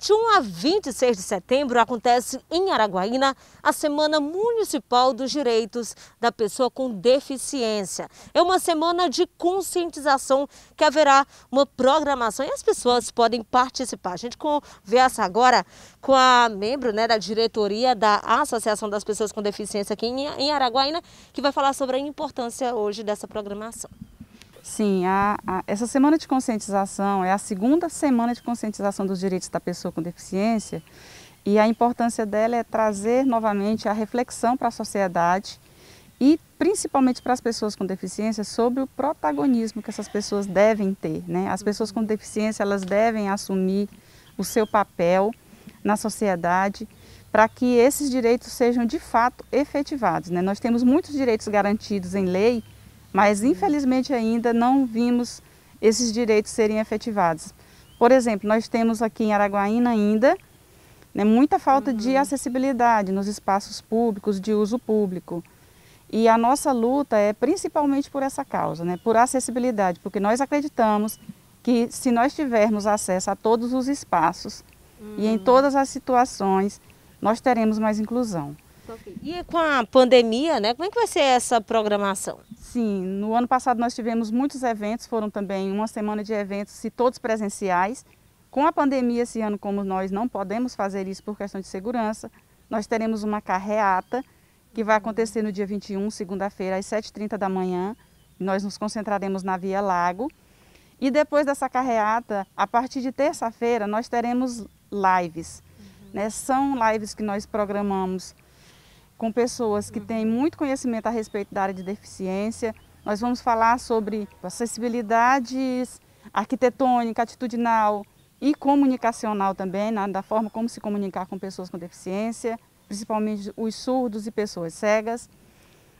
21 a 26 de setembro acontece em Araguaína a Semana Municipal dos Direitos da Pessoa com Deficiência. É uma semana de conscientização que haverá uma programação e as pessoas podem participar. A gente conversa agora com a membro né, da diretoria da Associação das Pessoas com Deficiência aqui em Araguaína, que vai falar sobre a importância hoje dessa programação. Sim, a, a, essa semana de conscientização é a segunda semana de conscientização dos direitos da pessoa com deficiência e a importância dela é trazer novamente a reflexão para a sociedade e principalmente para as pessoas com deficiência sobre o protagonismo que essas pessoas devem ter. Né? As pessoas com deficiência elas devem assumir o seu papel na sociedade para que esses direitos sejam de fato efetivados. Né? Nós temos muitos direitos garantidos em lei, mas infelizmente ainda não vimos esses direitos serem efetivados. Por exemplo, nós temos aqui em Araguaína ainda né, muita falta uhum. de acessibilidade nos espaços públicos, de uso público. E a nossa luta é principalmente por essa causa, né, por acessibilidade, porque nós acreditamos que se nós tivermos acesso a todos os espaços uhum. e em uhum. todas as situações, nós teremos mais inclusão. E com a pandemia, né? Como é que vai ser essa programação? Sim, no ano passado nós tivemos muitos eventos, foram também uma semana de eventos, e todos presenciais. Com a pandemia esse ano, como nós não podemos fazer isso por questão de segurança, nós teremos uma carreata que vai acontecer no dia 21, segunda-feira, às 7h30 da manhã. Nós nos concentraremos na Via Lago. E depois dessa carreata, a partir de terça-feira, nós teremos lives. Uhum. Né? São lives que nós programamos com pessoas que têm uhum. muito conhecimento a respeito da área de deficiência. Nós vamos falar sobre acessibilidades arquitetônica, atitudinal e comunicacional também, da forma como se comunicar com pessoas com deficiência, principalmente os surdos e pessoas cegas.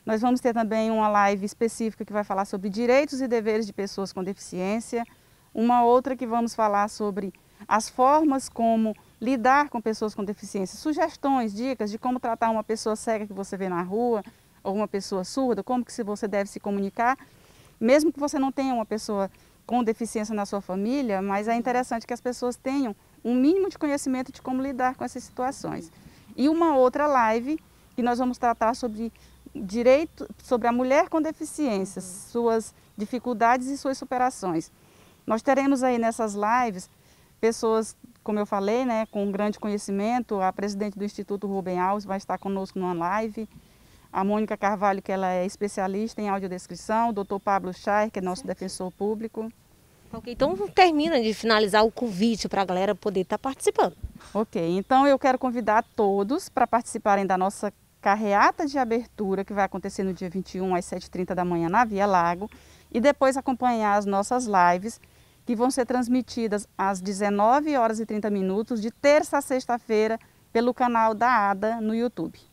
Nós vamos ter também uma live específica que vai falar sobre direitos e deveres de pessoas com deficiência, uma outra que vamos falar sobre as formas como lidar com pessoas com deficiência, sugestões, dicas de como tratar uma pessoa cega que você vê na rua, ou uma pessoa surda, como que você deve se comunicar, mesmo que você não tenha uma pessoa com deficiência na sua família, mas é interessante que as pessoas tenham um mínimo de conhecimento de como lidar com essas situações. E uma outra live que nós vamos tratar sobre direito, sobre a mulher com deficiência, uhum. suas dificuldades e suas superações. Nós teremos aí nessas lives pessoas, como eu falei, né, com grande conhecimento. A presidente do Instituto Rubem Alves vai estar conosco numa live. A Mônica Carvalho, que ela é especialista em audiodescrição. O doutor Pablo Schaer, que é nosso defensor público. Ok, então termina de finalizar o convite para a galera poder estar tá participando. Ok, então eu quero convidar todos para participarem da nossa carreata de abertura, que vai acontecer no dia 21 às 7h30 da manhã na Via Lago, e depois acompanhar as nossas lives que vão ser transmitidas às 19 horas e 30 minutos de terça a sexta-feira pelo canal da ADA no YouTube.